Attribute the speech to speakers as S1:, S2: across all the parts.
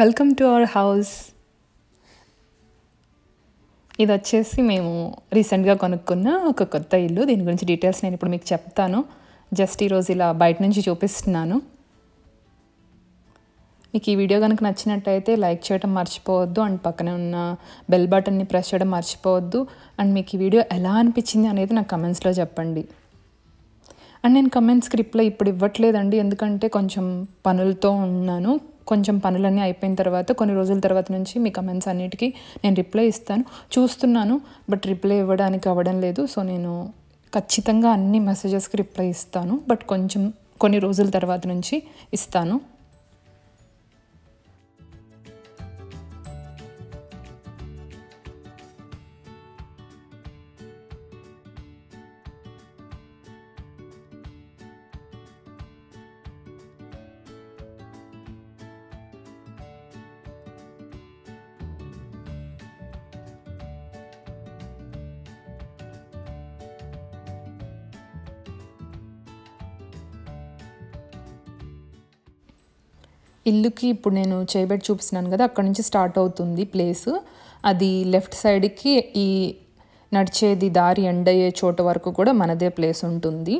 S1: welcome to our house ఇది వచ్చేసి మేము రీసెంట్గా కొనుక్కున్న ఒక కొత్త ఇల్లు దీని గురించి డీటెయిల్స్ నేను ఇప్పుడు మీకు చెప్తాను జస్ట్ ఈరోజు ఇలా బయట నుంచి చూపిస్తున్నాను మీకు ఈ వీడియో కనుక నచ్చినట్టయితే లైక్ చేయడం మర్చిపోవద్దు అండ్ పక్కనే ఉన్న బెల్ బటన్ని ప్రెస్ చేయడం మర్చిపోవద్దు అండ్ మీకు ఈ వీడియో ఎలా అనిపించింది అనేది నాకు కమెంట్స్లో చెప్పండి అండ్ నేను కమెంట్స్కి రిప్లై ఇప్పుడు ఇవ్వట్లేదండి ఎందుకంటే కొంచెం పనులతో ఉన్నాను కొంచెం పనులన్నీ అయిపోయిన తర్వాత కొన్ని రోజుల తర్వాత నుంచి మీ కమెంట్స్ అన్నిటికీ నేను రిప్లై ఇస్తాను చూస్తున్నాను బట్ రిప్లై ఇవ్వడానికి అవ్వడం లేదు సో నేను ఖచ్చితంగా అన్ని మెసేజెస్కి రిప్లై ఇస్తాను బట్ కొంచెం కొన్ని రోజుల తర్వాత నుంచి ఇస్తాను ఇల్లుకి ఇప్పుడు నేను చేయబెట్టి చూపిస్తున్నాను కదా అక్కడ నుంచి స్టార్ట్ అవుతుంది ప్లేస్ అది లెఫ్ట్ సైడ్కి ఈ నడిచేది దారి ఎండ్ అయ్యే చోట వరకు కూడా మనదే ప్లేస్ ఉంటుంది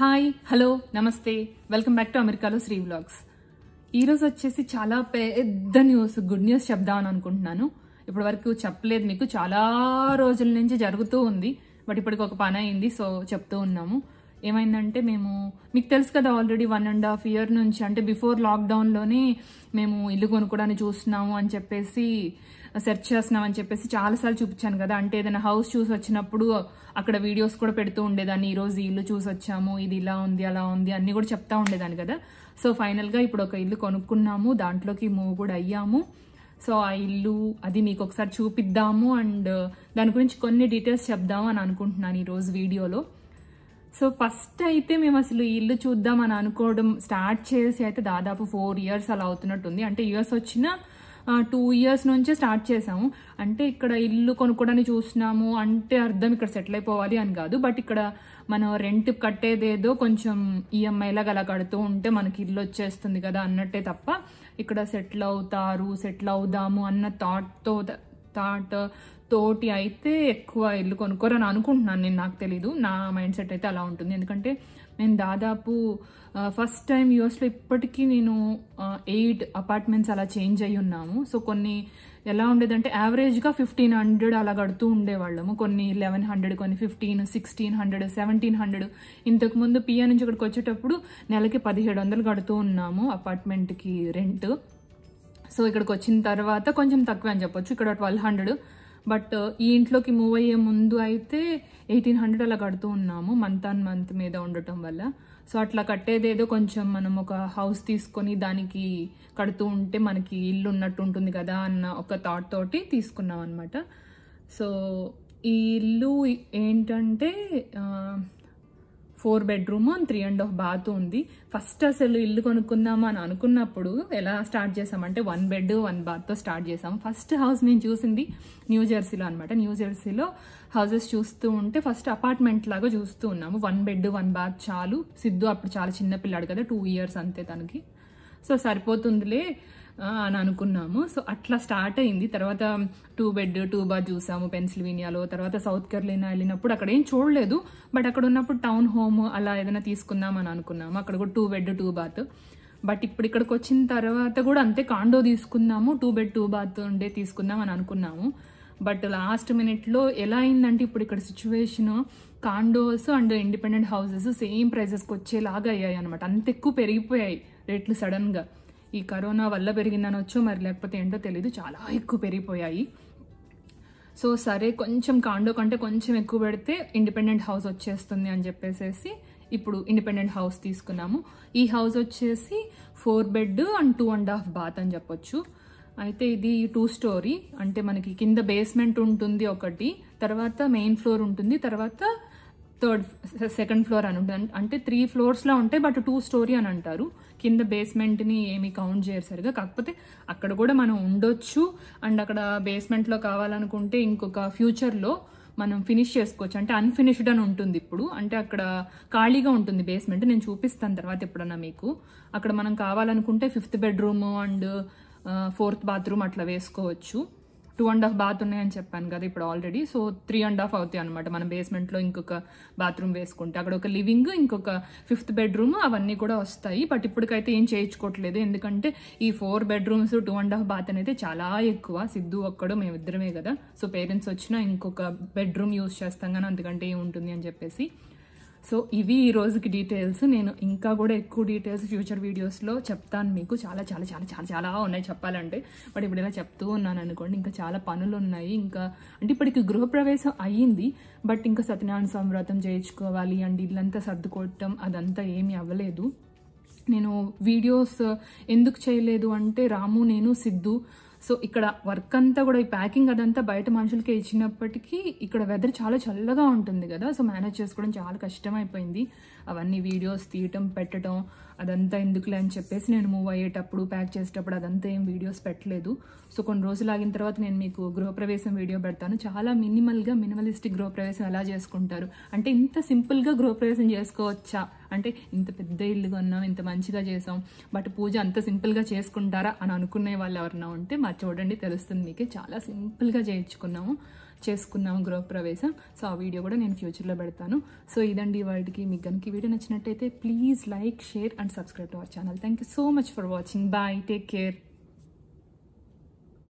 S1: హాయ్ హలో నమస్తే వెల్కమ్ బ్యాక్ టు అమెరికాలో శ్రీ బ్లాగ్స్ ఈరోజు వచ్చేసి చాలా పెద్ద న్యూస్ గుడ్ న్యూస్ చెప్దామని అనుకుంటున్నాను ఇప్పటి వరకు చెప్పలేదు మీకు చాలా రోజుల నుంచి జరుగుతూ ఉంది బట్ ఇప్పటికి ఒక పని అయింది సో చెప్తూ ఉన్నాము ఏమైందంటే మేము మీకు తెలుసు కదా already one and half year నుంచి అంటే బిఫోర్ లాక్డౌన్లోనే మేము ఇల్లు కొనుక్కోవడానికి చూస్తున్నాము అని చెప్పేసి సెర్చ్ చేస్తున్నామని చెప్పేసి చాలాసార్లు చూపించాను కదా అంటే ఏదైనా హౌస్ చూసి వచ్చినప్పుడు అక్కడ వీడియోస్ కూడా పెడుతూ ఉండేదాన్ని ఈరోజు ఇల్లు చూసి వచ్చాము ఇది ఇలా ఉంది అలా ఉంది అన్నీ కూడా చెప్తా ఉండేదాన్ని కదా సో ఫైనల్గా ఇప్పుడు ఒక ఇల్లు కొనుక్కున్నాము దాంట్లోకి మూవ్ కూడా అయ్యాము సో ఆ ఇల్లు అది మీకు ఒకసారి చూపిద్దాము అండ్ దాని గురించి కొన్ని డీటెయిల్స్ చెప్దాము అని అనుకుంటున్నాను ఈరోజు వీడియోలో సో ఫస్ట్ అయితే మేము అసలు ఇల్లు చూద్దామని అనుకోవడం స్టార్ట్ చేసి అయితే దాదాపు ఫోర్ ఇయర్స్ అలా అవుతున్నట్టుంది అంటే ఇయర్స్ వచ్చిన టూ ఇయర్స్ నుంచే స్టార్ట్ చేసాము అంటే ఇక్కడ ఇల్లు కొనుక్కోవడానికి చూసినాము అంటే అర్థం ఇక్కడ సెటిల్ అయిపోవాలి అని కాదు బట్ ఇక్కడ మనం రెంట్ కట్టేదేదో కొంచెం ఈఎంఐ e లాగా అలా కడుతూ ఉంటే మనకి ఇల్లు వచ్చేస్తుంది కదా అన్నట్టే తప్ప ఇక్కడ సెటిల్ అవుతారు సెటిల్ అవుదాము అన్న థాట్తో థాట్ తోటి అయితే ఎక్కువ ఇల్లు కొనుక్కోరని అనుకుంటున్నాను నేను నాకు తెలీదు నా మైండ్ సెట్ అయితే అలా ఉంటుంది ఎందుకంటే నేను దాదాపు ఫస్ట్ టైం యూఎస్లో ఇప్పటికీ నేను ఎయిట్ అపార్ట్మెంట్స్ అలా చేంజ్ అయ్యి ఉన్నాము సో కొన్ని ఎలా ఉండేదంటే యావరేజ్గా ఫిఫ్టీన్ హండ్రెడ్ అలా కడుతూ ఉండేవాళ్ళము కొన్ని లెవెన్ హండ్రెడ్ కొన్ని fifteen sixteen hundred seventeen hundred ఇంతకుముందు పియా నుంచి ఇక్కడికి వచ్చేటప్పుడు నెలకి పదిహేడు వందలు కడుతూ ఉన్నాము అపార్ట్మెంట్కి రెంట్ సో ఇక్కడికి వచ్చిన తర్వాత కొంచెం తక్కువ అని చెప్పొచ్చు ఇక్కడ ట్వెల్వ్ హండ్రెడ్ బట్ ఈ ఇంట్లోకి మూవ్ అయ్యే ముందు అయితే ఎయిటీన్ హండ్రెడ్ అలా కడుతూ ఉన్నాము మంత్ ఆన్ మంత్ మీద ఉండటం వల్ల సో అట్లా కట్టేదేదో కొంచెం మనం ఒక హౌస్ తీసుకొని దానికి కడుతూ ఉంటే మనకి ఇల్లు ఉన్నట్టు ఉంటుంది కదా అన్న ఒక థాట్ తోటి తీసుకున్నాం అనమాట సో ఈ ఇల్లు ఏంటంటే four bedroom and three and half bath ఉంది ఫస్ట్ అసలు ఇల్లు కొనుక్కుందామా అని అనుకున్నప్పుడు ఎలా స్టార్ట్ చేసామంటే వన్ బెడ్ వన్ బాత్తో స్టార్ట్ చేసాం ఫస్ట్ హౌస్ నేను చూసింది న్యూ జెర్సీలో అనమాట న్యూ జెర్సీలో హౌసెస్ చూస్తూ ఉంటే ఫస్ట్ అపార్ట్మెంట్ లాగా చూస్తూ ఉన్నాము వన్ బెడ్ వన్ బాత్ చాలు సిద్ధు అప్పుడు చాలా చిన్న పిల్లాడు కదా టూ ఇయర్స్ అంతే తనకి సో సరిపోతుందిలే అని అనుకున్నాము సో అట్లా స్టార్ట్ అయింది తర్వాత టూ బెడ్ టూ బాత్ చూసాము పెన్సిల్వేనియాలో తర్వాత సౌత్ కెరోలినా వెళ్ళినప్పుడు అక్కడ ఏం చూడలేదు బట్ అక్కడ ఉన్నప్పుడు టౌన్ హోమ్ అలా ఏదైనా తీసుకుందాం అని అనుకున్నాము అక్కడ కూడా two bed two bath but ఇప్పుడు ఇక్కడికి వచ్చిన తర్వాత కూడా అంతే కాండో తీసుకుందాము టూ బెడ్ టూ బాత్ ఉండే తీసుకుందాం అని అనుకున్నాము బట్ లాస్ట్ మినిట్లో ఎలా అయిందంటే ఇప్పుడు ఇక్కడ situation condos and independent houses same ప్రైజెస్కి వచ్చేలాగా అయ్యాయి అనమాట అంత ఎక్కువ పెరిగిపోయాయి రేట్లు సడన్గా ఈ కరోనా వల్ల పెరిగిందనొచ్చు మరి లేకపోతే ఏంటో తెలీదు చాలా ఎక్కువ పెరిగిపోయాయి సో సరే కొంచెం కాండో కంటే కొంచెం ఎక్కువ పెడితే ఇండిపెండెంట్ హౌస్ వచ్చేస్తుంది అని చెప్పేసేసి ఇప్పుడు ఇండిపెండెంట్ హౌస్ తీసుకున్నాము ఈ హౌస్ వచ్చేసి four bed and two and half bath అని చెప్పొచ్చు అయితే ఇది టూ స్టోరీ అంటే మనకి కింద బేస్మెంట్ ఉంటుంది ఒకటి తర్వాత మెయిన్ ఫ్లోర్ ఉంటుంది తర్వాత థర్డ్ సెకండ్ ఫ్లోర్ అని ఉంటుంది అంటే త్రీ ఫ్లోర్స్లో ఉంటాయి బట్ టూ స్టోరీ అని అంటారు కింద బేస్మెంట్ని ఏమీ కౌంట్ చేయరు సరిగా కాకపోతే అక్కడ కూడా మనం ఉండొచ్చు అండ్ అక్కడ బేస్మెంట్లో కావాలనుకుంటే ఇంకొక ఫ్యూచర్లో మనం ఫినిష్ చేసుకోవచ్చు అంటే అన్ఫినిష్డ్ అని ఉంటుంది ఇప్పుడు అంటే అక్కడ ఖాళీగా ఉంటుంది బేస్మెంట్ నేను చూపిస్తాను తర్వాత ఎప్పుడన్నా మీకు అక్కడ మనం కావాలనుకుంటే fifth bedroom and fourth bathroom అట్లా వేసుకోవచ్చు టూ అండ్ హాఫ్ బాత్ ఉన్నాయని చెప్పాను కదా ఇప్పుడు already so three and half అవుతాయి అనమాట మన బేస్మెంట్లో ఇంకొక బాత్రూమ్ వేసుకుంటే అక్కడ ఒక లివింగ్ ఇంకొక ఫిఫ్త్ బెడ్రూమ్ అవన్నీ కూడా వస్తాయి బట్ ఇప్పటికైతే ఏం చేయించుకోవట్లేదు ఎందుకంటే ఈ four bedrooms two and half bath అనేది చాలా ఎక్కువ సిద్ధు ఒక్కడు మేమిద్దరమే కదా సో పేరెంట్స్ వచ్చినా ఇంకొక బెడ్రూమ్ యూస్ చేస్తాం కానీ అందుకంటే ఏముంటుంది అని చెప్పేసి సో ఇవి ఈ రోజుకి డీటెయిల్స్ నేను ఇంకా కూడా ఎక్కువ డీటెయిల్స్ ఫ్యూచర్ వీడియోస్లో చెప్తాను మీకు చాలా చాలా చాలా చాలా చాలా ఉన్నాయి చెప్పాలంటే బట్ ఇప్పుడు ఇలా చెప్తూ ఉన్నాను అనుకోండి ఇంకా చాలా పనులు ఉన్నాయి ఇంకా అంటే ఇప్పటికి గృహప్రవేశం అయ్యింది బట్ ఇంకా సత్యనారాయణ స్వామి వ్రతం చేయించుకోవాలి అండ్ ఇల్లంతా సర్దుకోవటం అదంతా ఏమీ అవ్వలేదు నేను వీడియోస్ ఎందుకు చేయలేదు అంటే రాము నేను సిద్ధు సో ఇక్కడ వర్క్ అంతా కూడా ఈ ప్యాకింగ్ అదంతా బయట మనుషులకే ఇచ్చినప్పటికీ ఇక్కడ వెదర్ చాలా చల్లగా ఉంటుంది కదా సో మేనేజ్ చేసుకోవడం చాలా కష్టమైపోయింది అవన్నీ వీడియోస్ తీయటం పెట్టడం అదంతా ఎందుకులే అని చెప్పేసి నేను మూవ్ అయ్యేటప్పుడు ప్యాక్ చేసేటప్పుడు అదంతా ఏం వీడియోస్ పెట్టలేదు సో కొన్ని రోజులు ఆగిన తర్వాత నేను మీకు గృహప్రవేశం వీడియో పెడతాను చాలా మినిమల్గా మినిమలిస్టిక్ గృహప్రవేశం ఎలా చేసుకుంటారు అంటే ఇంత సింపుల్గా గృహప్రవేశం చేసుకోవచ్చా అంటే ఇంత పెద్ద ఇల్లు కొన్నాం ఇంత మంచిగా చేసాం బట్ పూజ అంత సింపుల్గా చేసుకుంటారా అని అనుకునే వాళ్ళు ఎవరన్నా ఉంటే మా చూడండి తెలుస్తుంది మీకే చాలా సింపుల్గా చేయించుకున్నాము చేసుకున్నాము గృహప్రవేశం సో ఆ వీడియో కూడా నేను ఫ్యూచర్లో పెడతాను సో ఇదండి వాటికి మీకు కనుక వీడియో నచ్చినట్టయితే please like share and subscribe to our channel thank you so much for watching bye take care